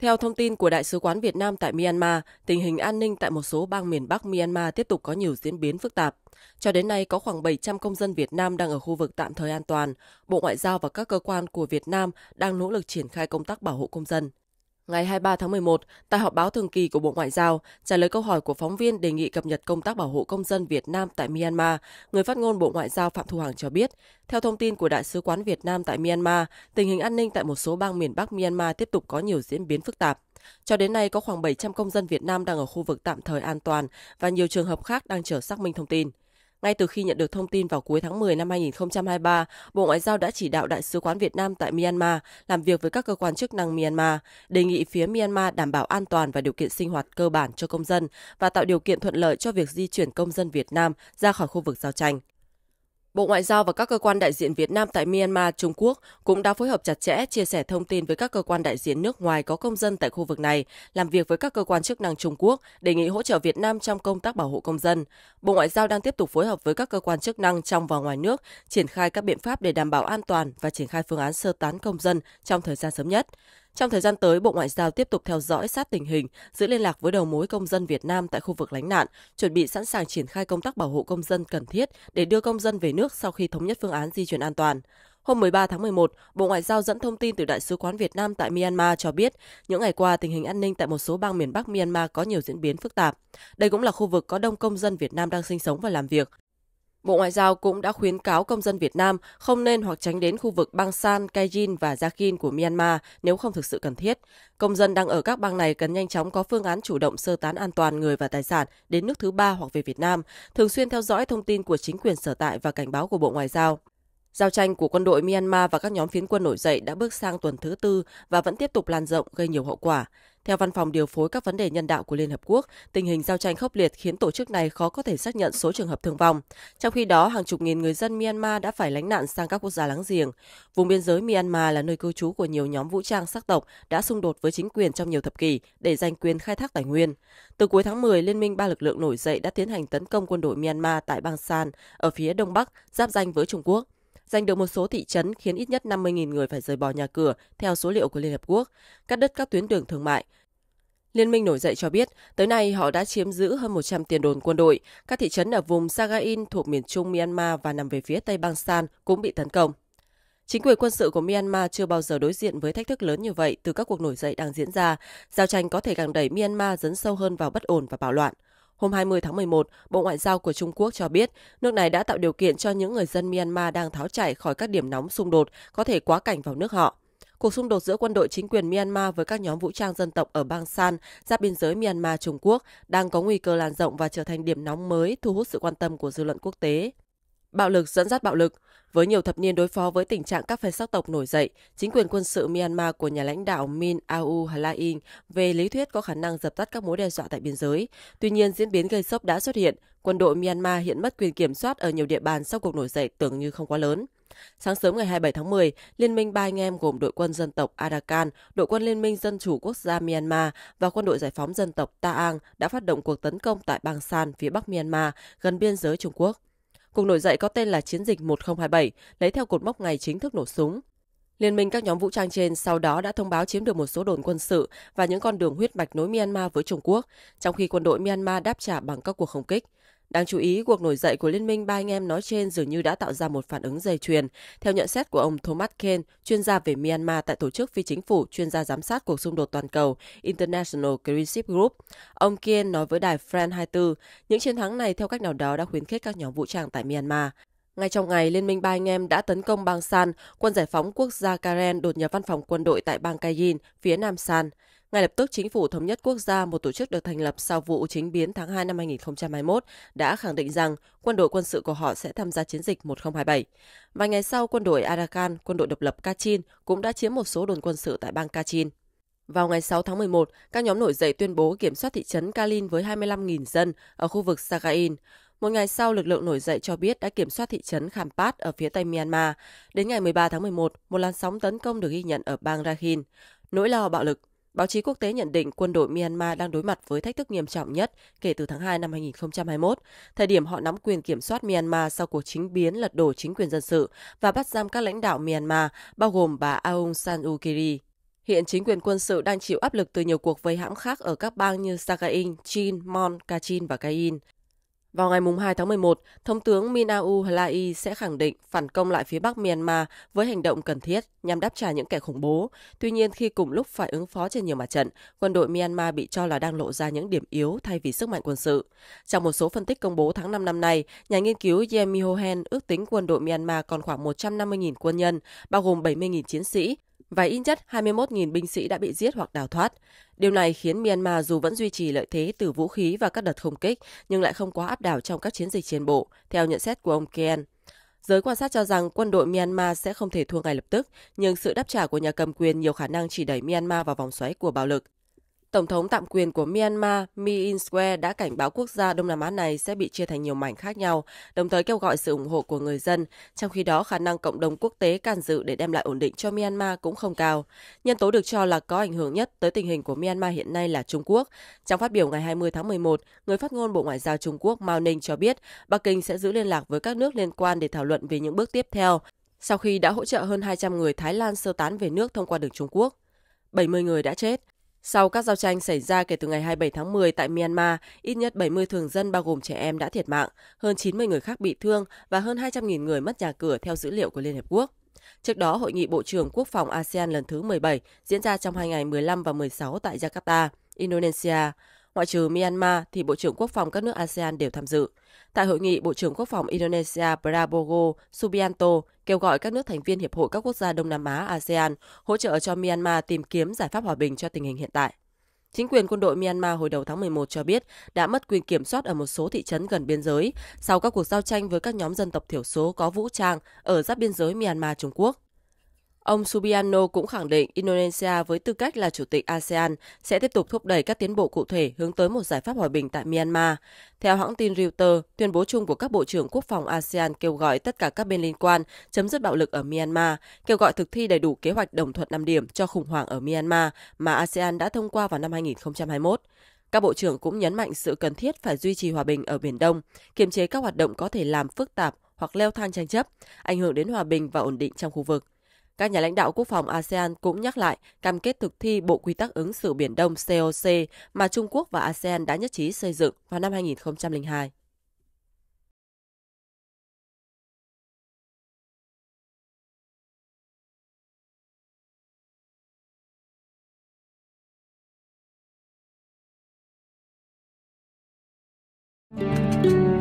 Theo thông tin của Đại sứ quán Việt Nam tại Myanmar, tình hình an ninh tại một số bang miền Bắc Myanmar tiếp tục có nhiều diễn biến phức tạp. Cho đến nay, có khoảng 700 công dân Việt Nam đang ở khu vực tạm thời an toàn. Bộ Ngoại giao và các cơ quan của Việt Nam đang nỗ lực triển khai công tác bảo hộ công dân ngày 23 tháng 11, tại họp báo thường kỳ của Bộ Ngoại giao, trả lời câu hỏi của phóng viên đề nghị cập nhật công tác bảo hộ công dân Việt Nam tại Myanmar, người phát ngôn Bộ Ngoại giao Phạm Thu Hằng cho biết, theo thông tin của Đại sứ quán Việt Nam tại Myanmar, tình hình an ninh tại một số bang miền Bắc Myanmar tiếp tục có nhiều diễn biến phức tạp. Cho đến nay, có khoảng 700 công dân Việt Nam đang ở khu vực tạm thời an toàn và nhiều trường hợp khác đang chờ xác minh thông tin. Ngay từ khi nhận được thông tin vào cuối tháng 10 năm 2023, Bộ Ngoại giao đã chỉ đạo Đại sứ quán Việt Nam tại Myanmar làm việc với các cơ quan chức năng Myanmar, đề nghị phía Myanmar đảm bảo an toàn và điều kiện sinh hoạt cơ bản cho công dân và tạo điều kiện thuận lợi cho việc di chuyển công dân Việt Nam ra khỏi khu vực giao tranh. Bộ Ngoại giao và các cơ quan đại diện Việt Nam tại Myanmar, Trung Quốc cũng đã phối hợp chặt chẽ chia sẻ thông tin với các cơ quan đại diện nước ngoài có công dân tại khu vực này, làm việc với các cơ quan chức năng Trung Quốc đề nghị hỗ trợ Việt Nam trong công tác bảo hộ công dân. Bộ Ngoại giao đang tiếp tục phối hợp với các cơ quan chức năng trong và ngoài nước triển khai các biện pháp để đảm bảo an toàn và triển khai phương án sơ tán công dân trong thời gian sớm nhất. Trong thời gian tới, Bộ Ngoại giao tiếp tục theo dõi sát tình hình, giữ liên lạc với đầu mối công dân Việt Nam tại khu vực lánh nạn, chuẩn bị sẵn sàng triển khai công tác bảo hộ công dân cần thiết để đưa công dân về nước sau khi thống nhất phương án di chuyển an toàn. Hôm 13 tháng 11, Bộ Ngoại giao dẫn thông tin từ Đại sứ quán Việt Nam tại Myanmar cho biết, những ngày qua tình hình an ninh tại một số bang miền Bắc Myanmar có nhiều diễn biến phức tạp. Đây cũng là khu vực có đông công dân Việt Nam đang sinh sống và làm việc. Bộ Ngoại giao cũng đã khuyến cáo công dân Việt Nam không nên hoặc tránh đến khu vực bang San, Kajin và Rakhine của Myanmar nếu không thực sự cần thiết. Công dân đang ở các bang này cần nhanh chóng có phương án chủ động sơ tán an toàn người và tài sản đến nước thứ ba hoặc về Việt Nam, thường xuyên theo dõi thông tin của chính quyền sở tại và cảnh báo của Bộ Ngoại giao. Giao tranh của quân đội Myanmar và các nhóm phiến quân nổi dậy đã bước sang tuần thứ tư và vẫn tiếp tục lan rộng gây nhiều hậu quả. Theo Văn phòng Điều phối các vấn đề nhân đạo của Liên Hợp Quốc, tình hình giao tranh khốc liệt khiến tổ chức này khó có thể xác nhận số trường hợp thương vong. Trong khi đó, hàng chục nghìn người dân Myanmar đã phải lánh nạn sang các quốc gia láng giềng. Vùng biên giới Myanmar là nơi cư trú của nhiều nhóm vũ trang sắc tộc đã xung đột với chính quyền trong nhiều thập kỷ để giành quyền khai thác tài nguyên. Từ cuối tháng 10, Liên minh ba lực lượng nổi dậy đã tiến hành tấn công quân đội Myanmar tại bang San ở phía đông bắc, giáp danh với Trung Quốc giành được một số thị trấn khiến ít nhất 50.000 người phải rời bỏ nhà cửa, theo số liệu của Liên Hợp Quốc, cắt đứt các tuyến đường thương mại, Liên minh nổi dậy cho biết, tới nay họ đã chiếm giữ hơn 100 tiền đồn quân đội. Các thị trấn ở vùng Sagain thuộc miền trung Myanmar và nằm về phía tây bang San cũng bị tấn công. Chính quyền quân sự của Myanmar chưa bao giờ đối diện với thách thức lớn như vậy từ các cuộc nổi dậy đang diễn ra. Giao tranh có thể càng đẩy Myanmar dấn sâu hơn vào bất ổn và bạo loạn. Hôm 20 tháng 11, Bộ Ngoại giao của Trung Quốc cho biết nước này đã tạo điều kiện cho những người dân Myanmar đang tháo chạy khỏi các điểm nóng xung đột có thể quá cảnh vào nước họ. Cuộc xung đột giữa quân đội chính quyền Myanmar với các nhóm vũ trang dân tộc ở bang San, giáp biên giới Myanmar Trung Quốc đang có nguy cơ lan rộng và trở thành điểm nóng mới thu hút sự quan tâm của dư luận quốc tế. Bạo lực dẫn dắt bạo lực. Với nhiều thập niên đối phó với tình trạng các phe sắc tộc nổi dậy, chính quyền quân sự Myanmar của nhà lãnh đạo Min Aung Hlaing về lý thuyết có khả năng dập tắt các mối đe dọa tại biên giới. Tuy nhiên, diễn biến gây sốc đã xuất hiện. Quân đội Myanmar hiện mất quyền kiểm soát ở nhiều địa bàn sau cuộc nổi dậy tưởng như không quá lớn. Sáng sớm ngày 27 tháng 10, Liên minh ba anh em gồm đội quân dân tộc Arakan, đội quân Liên minh Dân chủ quốc gia Myanmar và quân đội giải phóng dân tộc Taang đã phát động cuộc tấn công tại bang San phía bắc Myanmar gần biên giới Trung Quốc. Cuộc nổi dậy có tên là Chiến dịch 1027, lấy theo cột mốc ngày chính thức nổ súng. Liên minh các nhóm vũ trang trên sau đó đã thông báo chiếm được một số đồn quân sự và những con đường huyết mạch nối Myanmar với Trung Quốc, trong khi quân đội Myanmar đáp trả bằng các cuộc không kích. Đáng chú ý, cuộc nổi dậy của Liên minh ba anh em nói trên dường như đã tạo ra một phản ứng dây chuyền. Theo nhận xét của ông Thomas Ken, chuyên gia về Myanmar tại tổ chức phi chính phủ chuyên gia giám sát cuộc xung đột toàn cầu International Crisis Group, ông Ken nói với đài France 24, những chiến thắng này theo cách nào đó đã khuyến khích các nhóm vũ trang tại Myanmar. Ngay trong ngày, Liên minh ba anh em đã tấn công bang San, quân giải phóng quốc gia Karen đột nhập văn phòng quân đội tại bang Kayin, phía nam San. Ngay lập tức, Chính phủ Thống nhất Quốc gia, một tổ chức được thành lập sau vụ chính biến tháng 2 năm 2021, đã khẳng định rằng quân đội quân sự của họ sẽ tham gia chiến dịch 1027. Vài ngày sau, quân đội Arakan, quân đội độc lập Kachin cũng đã chiếm một số đồn quân sự tại bang Kachin. Vào ngày 6 tháng 11, các nhóm nổi dậy tuyên bố kiểm soát thị trấn Kalin với 25.000 dân ở khu vực Sagain. Một ngày sau, lực lượng nổi dậy cho biết đã kiểm soát thị trấn Khampat ở phía tây Myanmar. Đến ngày 13 tháng 11, một làn sóng tấn công được ghi nhận ở bang Rakhine. Nỗi lo bạo lực Báo chí quốc tế nhận định quân đội Myanmar đang đối mặt với thách thức nghiêm trọng nhất kể từ tháng 2 năm 2021, thời điểm họ nắm quyền kiểm soát Myanmar sau cuộc chính biến lật đổ chính quyền dân sự và bắt giam các lãnh đạo Myanmar, bao gồm bà Aung San Suu Kyi. Hiện chính quyền quân sự đang chịu áp lực từ nhiều cuộc vây hãm khác ở các bang như Sakhain, Chin, Mon, Kachin và Kain. Vào ngày 2 tháng 11, Thống tướng Min Aung Hlaing sẽ khẳng định phản công lại phía Bắc Myanmar với hành động cần thiết nhằm đáp trả những kẻ khủng bố. Tuy nhiên, khi cùng lúc phải ứng phó trên nhiều mặt trận, quân đội Myanmar bị cho là đang lộ ra những điểm yếu thay vì sức mạnh quân sự. Trong một số phân tích công bố tháng 5 năm nay, nhà nghiên cứu Yemi Hohen ước tính quân đội Myanmar còn khoảng 150.000 quân nhân, bao gồm 70.000 chiến sĩ, và ít nhất 21.000 binh sĩ đã bị giết hoặc đào thoát. Điều này khiến Myanmar dù vẫn duy trì lợi thế từ vũ khí và các đợt không kích, nhưng lại không quá áp đảo trong các chiến dịch trên bộ, theo nhận xét của ông Ken. Giới quan sát cho rằng quân đội Myanmar sẽ không thể thua ngay lập tức, nhưng sự đáp trả của nhà cầm quyền nhiều khả năng chỉ đẩy Myanmar vào vòng xoáy của bạo lực. Tổng thống tạm quyền của Myanmar Mi In-sue đã cảnh báo quốc gia Đông Nam Á này sẽ bị chia thành nhiều mảnh khác nhau, đồng thời kêu gọi sự ủng hộ của người dân, trong khi đó khả năng cộng đồng quốc tế can dự để đem lại ổn định cho Myanmar cũng không cao. Nhân tố được cho là có ảnh hưởng nhất tới tình hình của Myanmar hiện nay là Trung Quốc. Trong phát biểu ngày 20 tháng 11, người phát ngôn Bộ Ngoại giao Trung Quốc Mao Ninh cho biết Bắc Kinh sẽ giữ liên lạc với các nước liên quan để thảo luận về những bước tiếp theo, sau khi đã hỗ trợ hơn 200 người Thái Lan sơ tán về nước thông qua đường Trung Quốc. 70 người đã chết, sau các giao tranh xảy ra kể từ ngày 27 tháng 10 tại Myanmar, ít nhất 70 thường dân bao gồm trẻ em đã thiệt mạng, hơn 90 người khác bị thương và hơn 200.000 người mất nhà cửa theo dữ liệu của Liên Hợp Quốc. Trước đó, Hội nghị Bộ trưởng Quốc phòng ASEAN lần thứ 17 diễn ra trong hai ngày 15 và 16 tại Jakarta, Indonesia. Ngoại trừ Myanmar thì Bộ trưởng Quốc phòng các nước ASEAN đều tham dự. Tại hội nghị, Bộ trưởng Quốc phòng Indonesia Prabowo Subianto kêu gọi các nước thành viên Hiệp hội các quốc gia Đông Nam Á ASEAN hỗ trợ cho Myanmar tìm kiếm giải pháp hòa bình cho tình hình hiện tại. Chính quyền quân đội Myanmar hồi đầu tháng 11 cho biết đã mất quyền kiểm soát ở một số thị trấn gần biên giới sau các cuộc giao tranh với các nhóm dân tộc thiểu số có vũ trang ở giáp biên giới Myanmar Trung Quốc. Ông Subiano cũng khẳng định Indonesia với tư cách là chủ tịch ASEAN sẽ tiếp tục thúc đẩy các tiến bộ cụ thể hướng tới một giải pháp hòa bình tại Myanmar. Theo hãng tin Reuters, tuyên bố chung của các bộ trưởng quốc phòng ASEAN kêu gọi tất cả các bên liên quan chấm dứt bạo lực ở Myanmar, kêu gọi thực thi đầy đủ kế hoạch đồng thuận 5 điểm cho khủng hoảng ở Myanmar mà ASEAN đã thông qua vào năm 2021. Các bộ trưởng cũng nhấn mạnh sự cần thiết phải duy trì hòa bình ở Biển Đông, kiềm chế các hoạt động có thể làm phức tạp hoặc leo thang tranh chấp, ảnh hưởng đến hòa bình và ổn định trong khu vực. Các nhà lãnh đạo quốc phòng ASEAN cũng nhắc lại cam kết thực thi Bộ Quy tắc ứng xử Biển Đông COC mà Trung Quốc và ASEAN đã nhất trí xây dựng vào năm 2002. thank you